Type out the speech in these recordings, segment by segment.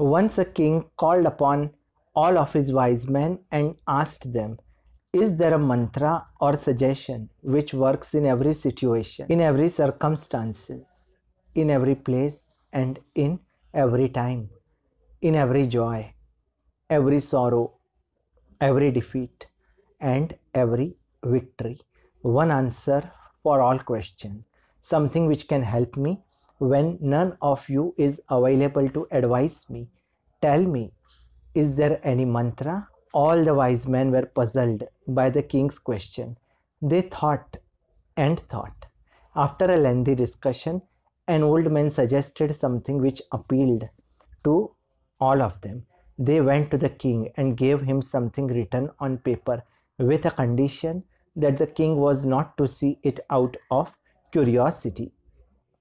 Once a king called upon all of his wise men and asked them, Is there a mantra or suggestion which works in every situation, in every circumstances, in every place, and in every time, in every joy, every sorrow, every defeat, and every victory? One answer for all questions, something which can help me when none of you is available to advise me. Tell me, is there any mantra? All the wise men were puzzled by the king's question. They thought and thought. After a lengthy discussion, an old man suggested something which appealed to all of them. They went to the king and gave him something written on paper with a condition that the king was not to see it out of curiosity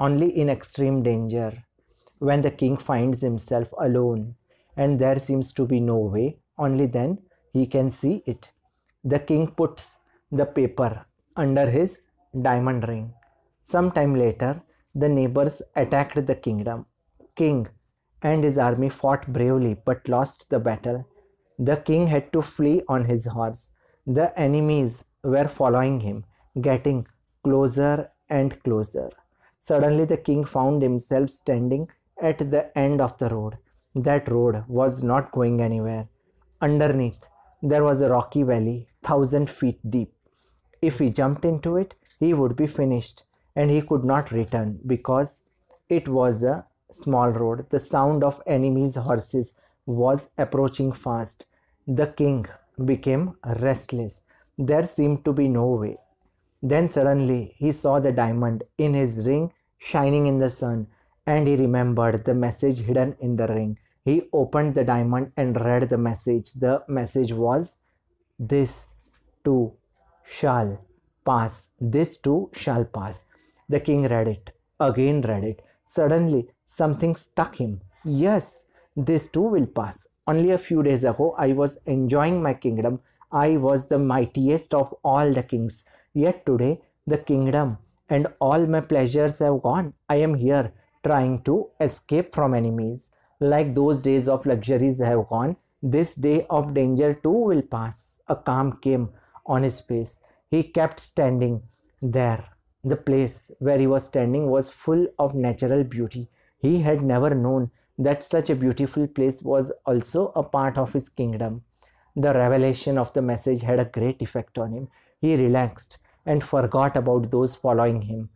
only in extreme danger, when the king finds himself alone and there seems to be no way, only then he can see it. The king puts the paper under his diamond ring. Some time later, the neighbors attacked the kingdom. King and his army fought bravely but lost the battle. The king had to flee on his horse. The enemies were following him, getting closer and closer. Suddenly the king found himself standing at the end of the road. That road was not going anywhere. Underneath, there was a rocky valley, thousand feet deep. If he jumped into it, he would be finished, and he could not return because it was a small road. The sound of enemies' horses was approaching fast. The king became restless. There seemed to be no way then suddenly he saw the diamond in his ring shining in the sun, and he remembered the message hidden in the ring. He opened the diamond and read the message. The message was, This too shall pass. This too shall pass. The king read it, again read it. Suddenly, something struck him. Yes, this too will pass. Only a few days ago, I was enjoying my kingdom. I was the mightiest of all the kings. Yet today the kingdom and all my pleasures have gone. I am here trying to escape from enemies. Like those days of luxuries have gone, this day of danger too will pass. A calm came on his face. He kept standing there. The place where he was standing was full of natural beauty. He had never known that such a beautiful place was also a part of his kingdom. The revelation of the message had a great effect on him. He relaxed and forgot about those following him.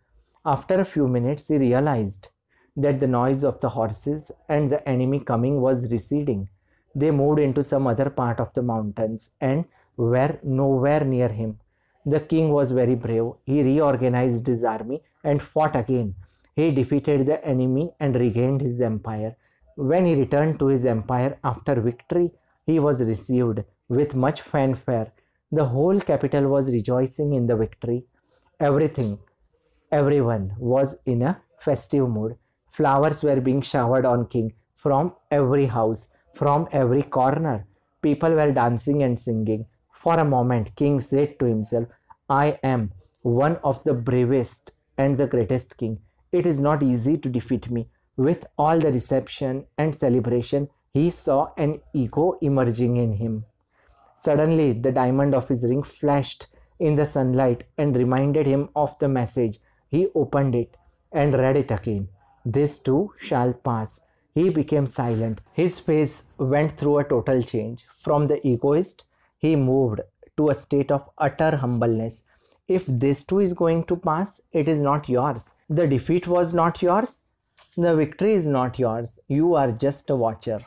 After a few minutes, he realized that the noise of the horses and the enemy coming was receding. They moved into some other part of the mountains and were nowhere near him. The king was very brave. He reorganized his army and fought again. He defeated the enemy and regained his empire. When he returned to his empire after victory, he was received with much fanfare the whole capital was rejoicing in the victory. Everything, everyone was in a festive mood. Flowers were being showered on King from every house, from every corner. People were dancing and singing. For a moment, King said to himself, I am one of the bravest and the greatest king. It is not easy to defeat me. With all the reception and celebration, he saw an ego emerging in him. Suddenly, the diamond of his ring flashed in the sunlight and reminded him of the message. He opened it and read it again. This too shall pass. He became silent. His face went through a total change. From the egoist, he moved to a state of utter humbleness. If this too is going to pass, it is not yours. The defeat was not yours. The victory is not yours. You are just a watcher.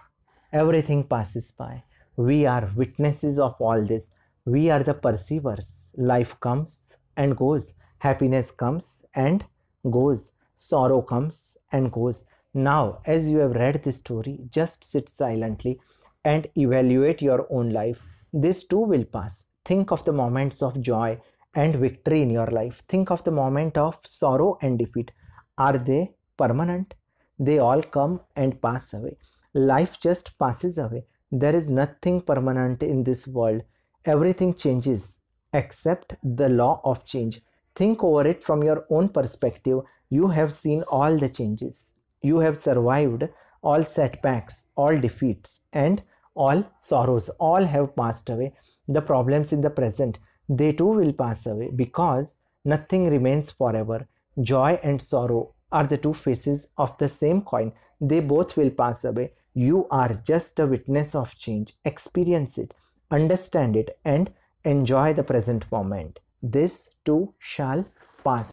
Everything passes by. We are witnesses of all this. We are the perceivers. Life comes and goes. Happiness comes and goes. Sorrow comes and goes. Now, as you have read this story, just sit silently and evaluate your own life. This too will pass. Think of the moments of joy and victory in your life. Think of the moment of sorrow and defeat. Are they permanent? They all come and pass away. Life just passes away there is nothing permanent in this world. Everything changes except the law of change. Think over it from your own perspective. You have seen all the changes. You have survived all setbacks, all defeats, and all sorrows. All have passed away. The problems in the present, they too will pass away because nothing remains forever. Joy and sorrow are the two faces of the same coin. They both will pass away. You are just a witness of change. Experience it, understand it, and enjoy the present moment. This too shall pass.